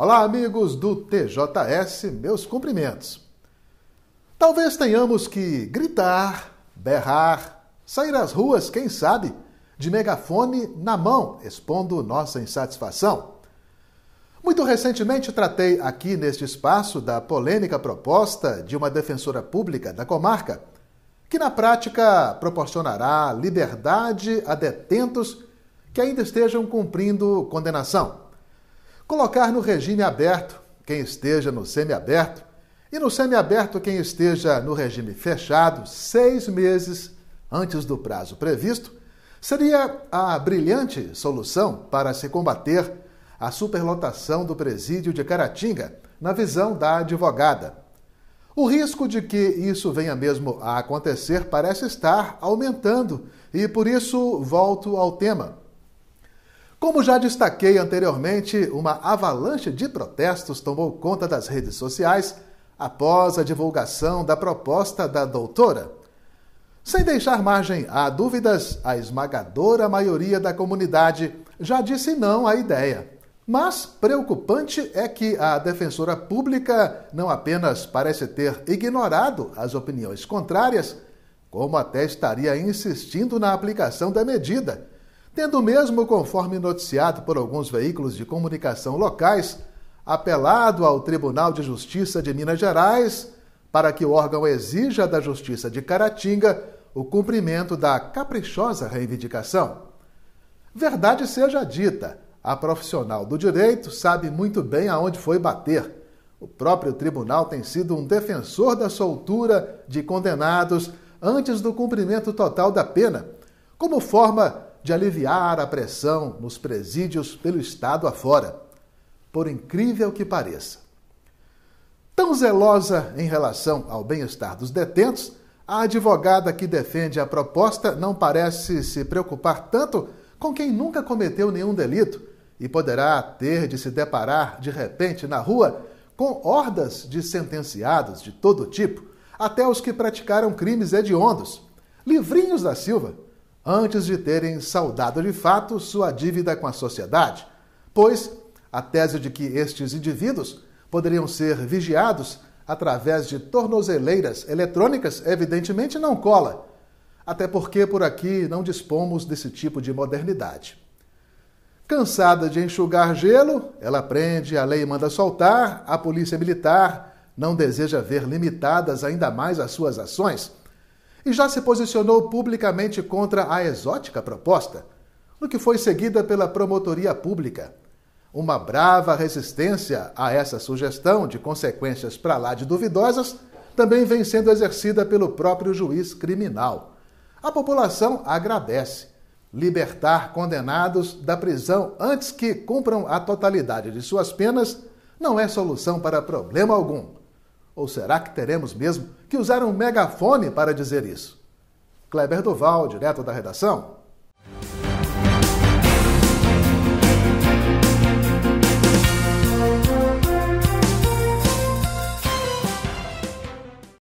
Olá, amigos do TJS, meus cumprimentos. Talvez tenhamos que gritar, berrar, sair às ruas, quem sabe, de megafone na mão, expondo nossa insatisfação. Muito recentemente tratei aqui neste espaço da polêmica proposta de uma defensora pública da comarca, que na prática proporcionará liberdade a detentos que ainda estejam cumprindo condenação. Colocar no regime aberto quem esteja no semiaberto e no semiaberto quem esteja no regime fechado seis meses antes do prazo previsto seria a brilhante solução para se combater a superlotação do presídio de Caratinga, na visão da advogada. O risco de que isso venha mesmo a acontecer parece estar aumentando e por isso volto ao tema. Como já destaquei anteriormente, uma avalanche de protestos tomou conta das redes sociais após a divulgação da proposta da doutora. Sem deixar margem a dúvidas, a esmagadora maioria da comunidade já disse não à ideia. Mas preocupante é que a defensora pública não apenas parece ter ignorado as opiniões contrárias, como até estaria insistindo na aplicação da medida tendo mesmo, conforme noticiado por alguns veículos de comunicação locais, apelado ao Tribunal de Justiça de Minas Gerais para que o órgão exija da Justiça de Caratinga o cumprimento da caprichosa reivindicação. Verdade seja dita, a profissional do direito sabe muito bem aonde foi bater. O próprio tribunal tem sido um defensor da soltura de condenados antes do cumprimento total da pena, como forma de aliviar a pressão nos presídios pelo Estado afora, por incrível que pareça. Tão zelosa em relação ao bem-estar dos detentos, a advogada que defende a proposta não parece se preocupar tanto com quem nunca cometeu nenhum delito e poderá ter de se deparar de repente na rua com hordas de sentenciados de todo tipo, até os que praticaram crimes hediondos. Livrinhos da Silva, antes de terem saudado de fato sua dívida com a sociedade, pois a tese de que estes indivíduos poderiam ser vigiados através de tornozeleiras eletrônicas evidentemente não cola, até porque por aqui não dispomos desse tipo de modernidade. Cansada de enxugar gelo, ela prende, a lei manda soltar, a polícia militar não deseja ver limitadas ainda mais as suas ações e já se posicionou publicamente contra a exótica proposta, no que foi seguida pela promotoria pública. Uma brava resistência a essa sugestão de consequências para lá de duvidosas também vem sendo exercida pelo próprio juiz criminal. A população agradece. Libertar condenados da prisão antes que cumpram a totalidade de suas penas não é solução para problema algum. Ou será que teremos mesmo que usar um megafone para dizer isso? Kleber Duval, direto da redação.